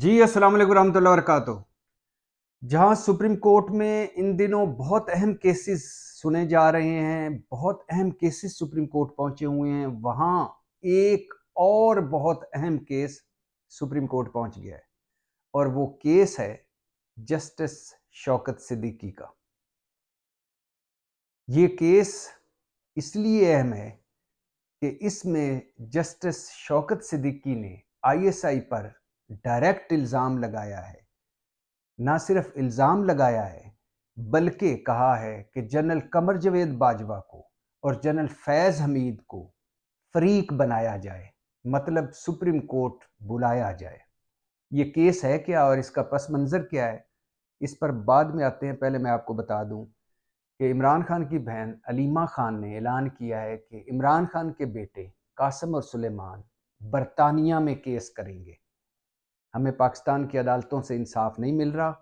जी अस्सलाम वालेकुम रहमतुल्लाहि वरकत जहां सुप्रीम कोर्ट में इन दिनों बहुत अहम केसेस सुने जा रहे हैं बहुत अहम केसेस सुप्रीम कोर्ट पहुंचे हुए हैं वहां एक और बहुत अहम केस सुप्रीम कोर्ट पहुंच गया है और वो केस है जस्टिस शौकत सिद्दीकी का ये केस इसलिए अहम है कि इसमें जस्टिस शौकत सिद्दीकी ने आईएसआई पर डायरेक्ट इल्ज़ाम लगाया है ना सिर्फ इल्ज़ाम लगाया है बल्कि कहा है कि जनरल कमर जवेद बाजवा को और जनरल फैज़ हमीद को फरीक बनाया जाए मतलब सुप्रीम कोर्ट बुलाया जाए ये केस है क्या और इसका पस मंज़र क्या है इस पर बाद में आते हैं पहले मैं आपको बता दूं कि इमरान खान की बहन अलीमा खान ने ऐलान किया है कि इमरान खान के बेटे कासम और सुलेमान बरतानिया में केस करेंगे हमें पाकिस्तान की अदालतों से इंसाफ नहीं मिल रहा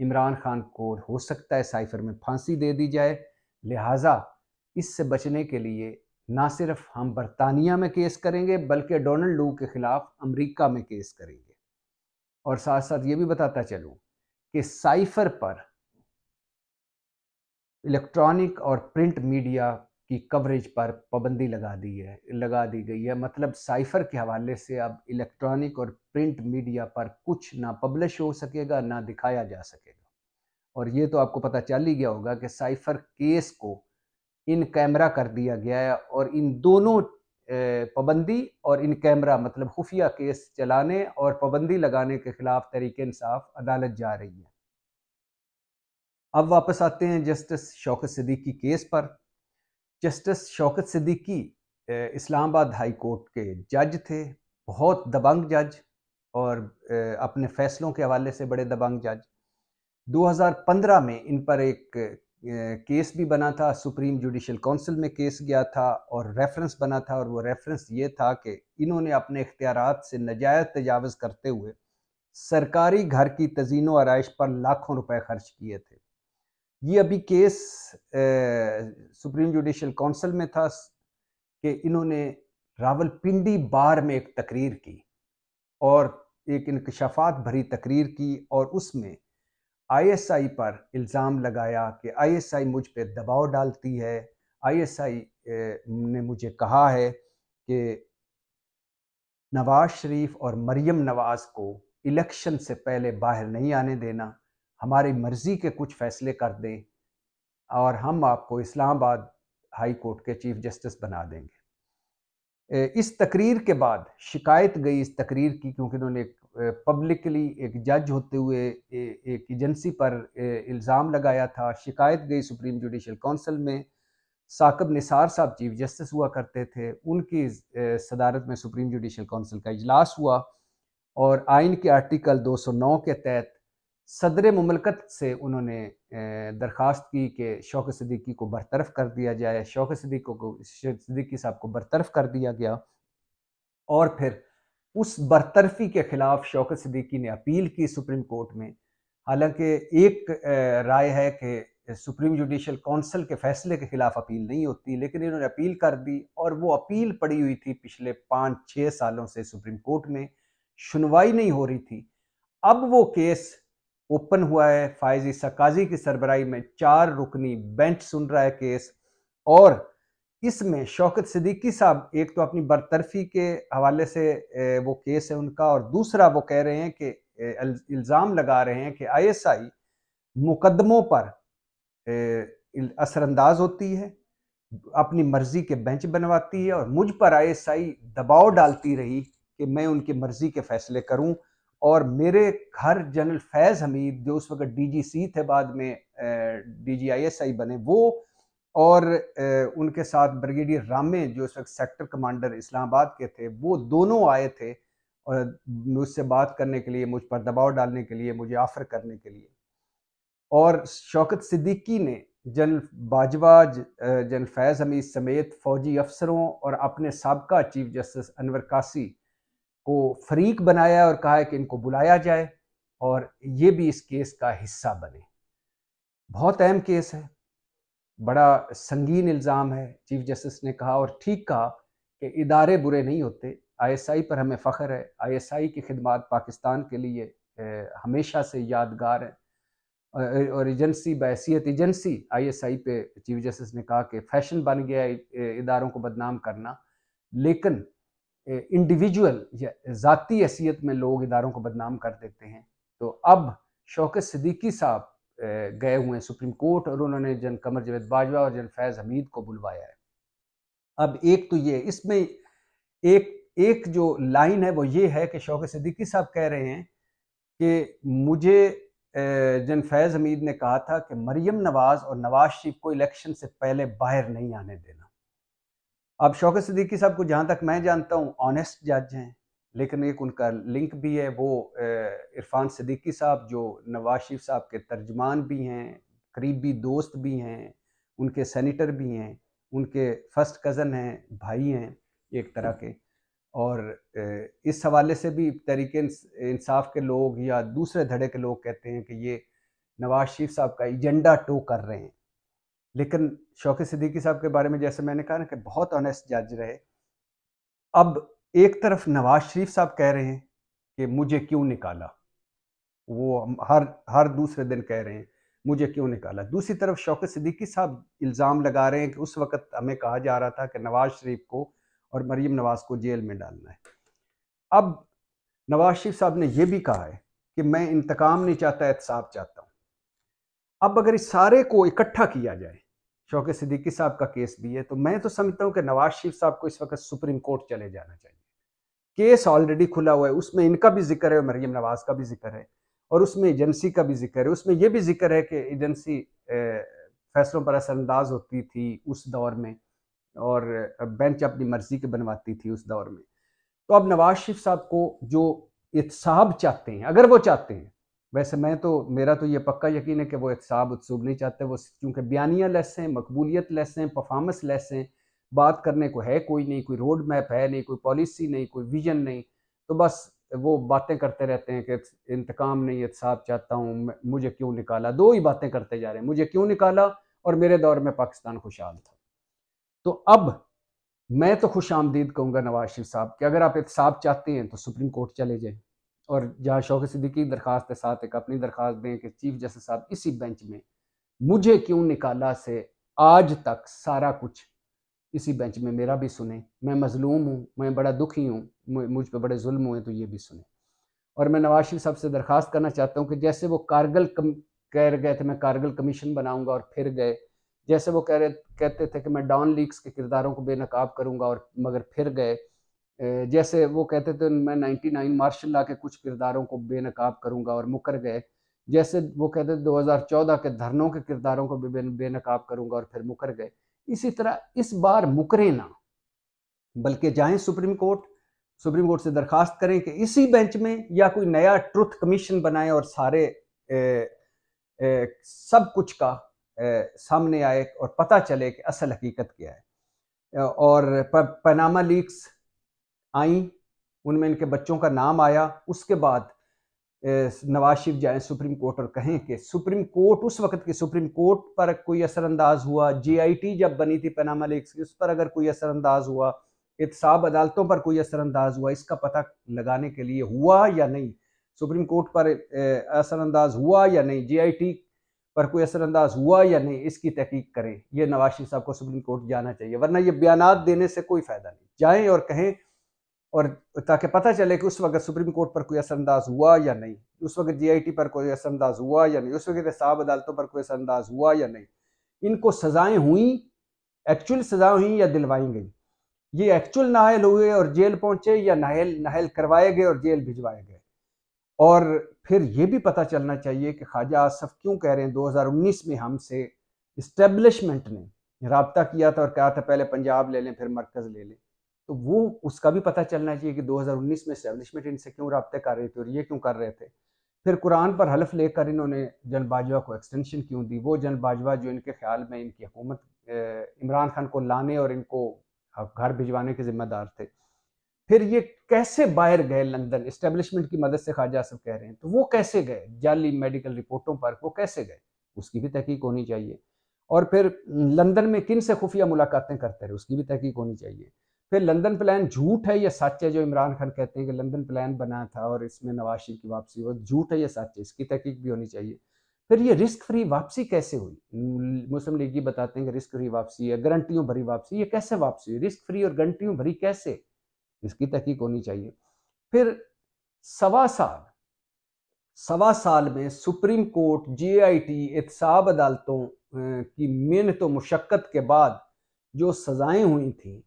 इमरान खान को हो सकता है साइफर में फांसी दे दी जाए लिहाजा इससे बचने के लिए ना सिर्फ हम बरतानिया में केस करेंगे बल्कि डोनाल्ड लू के ख़िलाफ़ अमेरिका में केस करेंगे और साथ साथ ये भी बताता चलूँ कि साइफर पर इलेक्ट्रॉनिक और प्रिंट मीडिया की कवरेज पर पाबंदी लगा दी है लगा दी गई है मतलब साइफर के हवाले से अब इलेक्ट्रॉनिक और प्रिंट मीडिया पर कुछ ना पब्लिश हो सकेगा ना दिखाया जा सकेगा और ये तो आपको पता चल ही गया होगा कि साइफर केस को इन कैमरा कर दिया गया है और इन दोनों पाबंदी और इन कैमरा मतलब खुफिया केस चलाने और पाबंदी लगाने के खिलाफ तरीके इंसाफ अदालत जा रही है अब वापस आते हैं जस्टिस शौकत सदीकी केस पर justice Shaukat Siddiqui Islamabad high court के जज थे बहुत दबंग जज और अपने फैसलों के हवाले से बड़े दबंग जज 2015 में इन पर एक केस भी बना था सुप्रीम जुडिशल काउंसिल में केस गया था और रेफरेंस बना था और वो रेफरेंस ये था कि इन्होंने अपने इख्तियार से नजायज़ तजावज़ करते हुए सरकारी घर की तजीनो आरइश पर लाखों रुपए खर्च किए थे ये अभी केस सुप्रीम जुडिशल काउंसिल में था कि इन्होंने रावलपिंडी बार में एक तकरीर की और एक इनकशाफात भरी तकरीर की और उसमें आईएसआई पर इल्ज़ाम लगाया कि आईएसआई मुझ पर दबाव डालती है आईएसआई ने मुझे कहा है कि नवाज शरीफ और मरियम नवाज़ को इलेक्शन से पहले बाहर नहीं आने देना हमारी मर्ज़ी के कुछ फैसले कर दें और हम आपको इस्लामाबाद हाई कोर्ट के चीफ जस्टिस बना देंगे इस तकरीर के बाद शिकायत गई इस तकरीर की क्योंकि उन्होंने एक पब्लिकली एक जज होते हुए एक एजेंसी पर इल्ज़ाम लगाया था शिकायत गई सुप्रीम जुडिशल काउंसिल में साकब निसार साहब चीफ जस्टिस हुआ करते थे उनकी सदारत में सुप्रीम जुडिशल काउंसिल का इजलास हुआ और आइन के आर्टिकल 209 के तहत सदर ममलकत से उन्होंने दरख्वास्त की कि शौक सदीकी को बरतरफ कर दिया जाए शौक सदीक को सदीकी साहब को बरतरफ कर दिया गया और फिर उस बरतरफी के खिलाफ शौकत सदीकी ने अपील की सुप्रीम कोर्ट में हालांकि एक राय है कि सुप्रीम जुडिशल काउंसिल के फैसले के खिलाफ अपील नहीं होती लेकिन इन्होंने अपील कर दी और वो अपील पड़ी हुई थी पिछले पाँच छः सालों से सुप्रीम कोर्ट में सुनवाई नहीं हो रही थी अब वो केस ओपन हुआ है फायजी सकाजी की सरबराई में चार रुकनी बेंच सुन रहा है केस और इसमें शौकत सिद्दीकी साहब एक तो अपनी बरतरफी के हवाले से वो केस है उनका और दूसरा वो कह रहे हैं कि इल्ज़ाम लगा रहे हैं कि आईएसआई मुकदमों पर असरअंदाज होती है अपनी मर्जी के बेंच बनवाती है और मुझ पर आईएसआई दबाव डालती रही कि मैं उनकी मर्जी के फैसले करूं और मेरे घर जनरल फैज़ हमीद जो उस वक्त डीजीसी थे बाद में डीजीआईएसआई बने वो और उनके साथ ब्रिगेडियर रामे जो उस वक्त सेक्टर कमांडर इस्लामाबाद के थे वो दोनों आए थे और मुझसे बात करने के लिए मुझ पर दबाव डालने के लिए मुझे ऑफर करने के लिए और शौकत सिद्दीकी ने जनरल बाजवा जनरल फैज़ हमीद समेत फ़ौजी अफसरों और अपने सबका चीफ जस्टिस अनवर कासी को फरीक बनाया और कहा कि इनको बुलाया जाए और ये भी इस केस का हिस्सा बने बहुत अहम केस है बड़ा संगीन इल्ज़ाम है चीफ जस्टिस ने कहा और ठीक कहा कि इदारे बुरे नहीं होते आईएसआई पर हमें फ़ख्र है आईएसआई की खिदमत पाकिस्तान के लिए हमेशा से यादगार है और एजेंसी बहसीत एजेंसी आईएसआई पे चीफ जस्टिस ने कहा कि फैशन बन गया इदारों को बदनाम करना लेकिन इंडिविजुअल या ज़ाती हैसियत में लोग इदारों को बदनाम कर देते हैं तो अब शौकत सदीकी साहब गए हुए हैं सुप्रीम कोर्ट और उन्होंने जन कमर जवेद बाजवा और जन फैज़ हमीद को बुलवाया है अब एक तो ये इसमें एक एक जो लाइन है वो ये है कि शौकत सदीकी साहब कह रहे हैं कि मुझे जन फैज़ हमीद ने कहा था कि मरियम नवाज़ और नवाज शरीफ को इलेक्शन से पहले बाहर नहीं आने देना अब शौकत सदीक़ी साहब को जहाँ तक मैं जानता हूँ ऑनेस्ट जज हैं लेकिन एक उनका लिंक भी है वो इरफान सदीक़ी साहब जो नवाज शरीफ साहब के तर्जमान भी हैं करीबी दोस्त भी हैं उनके सेनेटर भी हैं उनके फर्स्ट कज़न हैं भाई हैं एक तरह के और इस हवाले से भी तरीके इंसाफ के लोग या दूसरे धड़े के लोग कहते हैं कि ये नवाज शरीफ साहब का एजेंडा टो कर रहे हैं लेकिन शौक सिद्दीकी साहब के बारे में जैसे मैंने कहा ना कि बहुत ऑनेस्ट जज रहे अब एक तरफ नवाज शरीफ साहब कह रहे हैं कि मुझे क्यों निकाला वो हर हर दूसरे दिन कह रहे हैं मुझे क्यों निकाला दूसरी तरफ शौकत सिद्दीकी साहब इल्ज़ाम लगा रहे हैं कि उस वक्त हमें कहा जा रहा था कि नवाज शरीफ को और मरीम नवाज को जेल में डालना है अब नवाज शरीफ साहब ने यह भी कहा है कि मैं इंतकाम नहीं चाहता एहतसाब चाहता हूँ अब अगर इस सारे को इकट्ठा किया जाए शौके सिद्दीकी साहब का केस भी है तो मैं तो समझता हूँ कि नवाज शरीफ साहब को इस वक्त सुप्रीम कोर्ट चले जाना चाहिए केस ऑलरेडी खुला हुआ है उसमें इनका भी जिक्र है मरियम नवाज का भी जिक्र है और उसमें एजेंसी का भी जिक्र है उसमें यह भी जिक्र है कि एजेंसी फैसलों पर असरअंदाज होती थी उस दौर में और बेंच अपनी मर्जी के बनवाती थी उस दौर में तो अब नवाज शरीफ साहब को जो इतसाब चाहते हैं अगर वो चाहते हैं वैसे मैं तो मेरा तो ये पक्का यकीन है कि वो एहसाब उत्सुब नहीं चाहते वो क्योंकि बयानिया लेस हैं मकबूलियत लेस हैं परफॉर्मेंस लेस हैं बात करने को है कोई नहीं कोई रोड मैप है नहीं कोई पॉलिसी नहीं कोई विजन नहीं तो बस वो बातें करते रहते हैं कि इंतकाम नहीं एहसाब चाहता हूँ मुझे क्यों निकाला दो ही बातें करते जा रहे हैं मुझे क्यों निकाला और मेरे दौर में पाकिस्तान खुशहाल था तो अब मैं तो खुश आमदीद कहूँगा नवाज शरीफ साहब कि अगर आप एहसाब चाहते हैं तो सुप्रीम कोर्ट चले जाए और जहाँ शौक सिद्दीकी दरख्वास्त साथ एक अपनी दरख्वास्त दें कि चीफ जस्टिस साहब इसी बेंच में मुझे क्यों निकाला से आज तक सारा कुछ इसी बेंच में मेरा भी सुने मैं मजलूम हूँ मैं बड़ा दुखी हूँ मुझ पर बड़े जुल्म हुए तो ये भी सुने और मैं नवाज शरीफ साहब से दरख्वास्त करना चाहता हूँ कि जैसे वो कारगिल कम कह गए थे मैं कारगिल कमीशन बनाऊँगा और फिर गए जैसे वो कह रहे कहते थे कि मैं डॉन लीक्स के किरदारों को बेनकाब करूँगा और मगर फिर गए जैसे वो कहते थे मैं 99 मार्शल ला के कुछ किरदारों को बेनकाब करूंगा और मुकर गए जैसे वो कहते थे 2014 के धरनों के किरदारों को भी बेनकाब करूंगा और फिर मुकर गए इसी तरह इस बार मुकरे ना बल्कि जाएं सुप्रीम कोर्ट सुप्रीम कोर्ट से दरखास्त करें कि इसी बेंच में या कोई नया ट्रुथ कमीशन बनाए और सारे ए, ए, सब कुछ का ए, सामने आए और पता चले कि असल हकीकत क्या है और पनामा लीक्स आई उनमें इनके बच्चों का नाम आया उसके बाद नवाज शरीफ जाए सुप्रीम कोर्ट और कहें कि सुप्रीम कोर्ट उस वक्त की सुप्रीम कोर्ट पर कोई असरअंदाज हुआ जीआईटी जब बनी थी पनामा लेक्स की उस पर अगर कोई असरअंदाज हुआ इतसाब अदालतों पर कोई असरअंदाज हुआ इसका पता लगाने के लिए हुआ या नहीं सुप्रीम कोर्ट पर असरअंदाज हुआ या नहीं टी पर कोई असरअंदाज हुआ या नहीं इसकी तहकीक करें यह नवाज शरीफ साहब को सुप्रीम कोर्ट जाना चाहिए वरना ये बयान देने से कोई फ़ायदा नहीं जाएँ और कहें और ताकि पता चले कि उस वक्त सुप्रीम कोर्ट पर कोई असरअंदाज हुआ या नहीं उस वक्त जीआईटी पर कोई असरअंदाज हुआ या नहीं उस वक्त साब अदालतों पर कोई असरअंदाज हुआ या नहीं इनको सजाएं हुई एक्चुअल सज़ा हुई या दिलवाई गई ये एक्चुअल नाहल हुए और जेल पहुंचे या नाहल नाहल करवाए गए और जेल भिजवाए गए और फिर ये भी पता चलना चाहिए कि ख्वाजा आसफ क्यों कह रहे हैं 2019 में हमसे इस्टेब्लिशमेंट ने रबता किया था और कहा था पहले पंजाब ले लें फिर मरकज़ ले लें तो वो उसका भी पता चलना चाहिए कि 2019 में स्टैब्लिशमेंट इनसे क्यों रबते कर रहे थे और ये क्यों कर रहे थे फिर कुरान पर हलफ लेकर इन्होंने जनरल बाजवा को एक्सटेंशन क्यों दी वो जनरल बाजवा जो इनके ख्याल में इनकी हुकूमत इमरान खान को लाने और इनको घर भिजवाने के जिम्मेदार थे फिर ये कैसे बाहर गए लंदन इस्टेब्लिशमेंट की मदद से ख्वाजा सब कह रहे हैं तो वो कैसे गए जाली मेडिकल रिपोर्टों पर वो कैसे गए उसकी भी तहकीक होनी चाहिए और फिर लंदन में किन से खुफिया मुलाकातें करते रहे उसकी भी तहकीक होनी चाहिए फिर लंदन प्लान झूठ है या सच है जो इमरान खान कहते हैं कि लंदन प्लान बना था और इसमें नवाज शरीफ की वापसी हुई झूठ है या सच है इसकी तहकीक भी होनी चाहिए फिर ये रिस्क फ्री वापसी कैसे हुई मुस्लिम लीग ये बताते हैं कि रिस्क फ्री वापसी या गारंटियों भरी वापसी ये कैसे वापसी हुई रिस्क फ्री और गारंटियों भरी कैसे इसकी तहकीक होनी चाहिए फिर सवा साल सवा साल में supreme court J I T एहतसाब अदालतों की मेहनत तो मुशक्क़त के बाद जो सजाएं हुई थी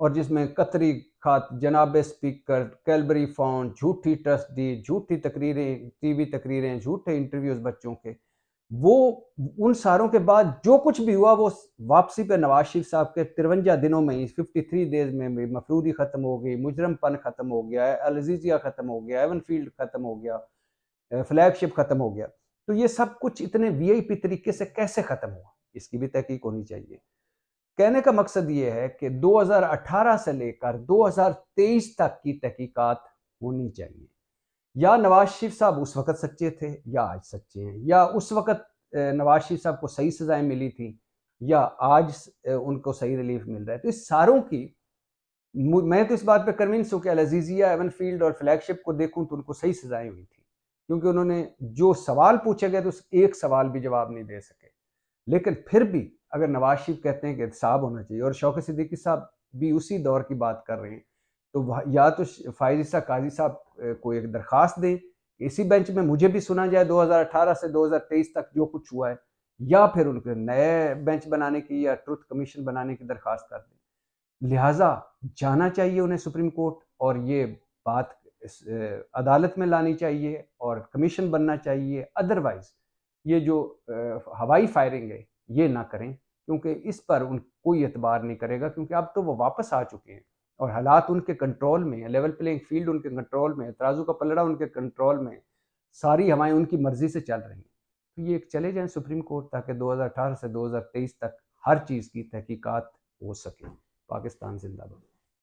और जिसमें कतरी खात जनाब स्पीकर कैलबरी फाउंड झूठी ट्रस्ट दी झूठी तकरीरें टीवी तकरीरें झूठे इंटरव्यूज बच्चों के वो उन सारों के बाद जो कुछ भी हुआ वो वापसी पे नवाज शरीफ साहब के तिरवंजा दिनों में ही फिफ्टी थ्री डेज में भी मफरूदी ख़त्म हो गई मुजरमपन ख़त्म हो गया अलजीजिया ख़त्म हो गया एवन फील्ड ख़त्म हो गया फ्लैगशिप ख़त्म हो गया तो ये सब कुछ इतने पी तरीके से कैसे ख़त्म हुआ इसकी भी तहकीक होनी चाहिए कहने का मकसद ये है कि 2018 से लेकर 2023 तक की तहकीकात होनी चाहिए या नवाज शरीफ साहब उस वक़्त सच्चे थे या आज सच्चे हैं या उस वक़्त नवाज शरीफ साहब को सही सज़ाएं मिली थी या आज उनको सही रिलीफ मिल रहा है तो इस सारों की मैं तो इस बात पर कन्विंस हूँ कि अलजीजिया एवन फील्ड और फ्लैगशिप को देखूँ तो उनको सही सज़ाएं हुई थी क्योंकि उन्होंने जो सवाल पूछे गए तो उस एक सवाल भी जवाब नहीं दे सके लेकिन फिर भी अगर नवाज शरीफ कहते हैं कि एहतसाब होना चाहिए और शौकत सिद्दीकी साहब भी उसी दौर की बात कर रहे हैं तो या तो फायज ईसा काजी साहब को एक दरख्वास्त दें इसी बेंच में मुझे भी सुना जाए 2018 से 2023 तक जो कुछ हुआ है या फिर उनके नए बेंच बनाने की या ट्रुथ कमीशन बनाने की दरख्वास्त कर दें लिहाजा जाना चाहिए उन्हें सुप्रीम कोर्ट और ये बात अदालत में लानी चाहिए और कमीशन बनना चाहिए अदरवाइज ये जो हवाई फायरिंग है ये ना करें क्योंकि इस पर उन कोई एतबार नहीं करेगा क्योंकि अब तो वो वापस आ चुके हैं और हालात उनके कंट्रोल में है लेवल प्लेइंग फील्ड उनके कंट्रोल में है तराजू का पलड़ा उनके कंट्रोल में सारी हवाएं उनकी मर्जी से चल रही हैं तो ये चले जाएं सुप्रीम कोर्ट ताकि 2018 से 2023 तक हर चीज़ की तहकीकात हो सके पाकिस्तान जिंदाबाद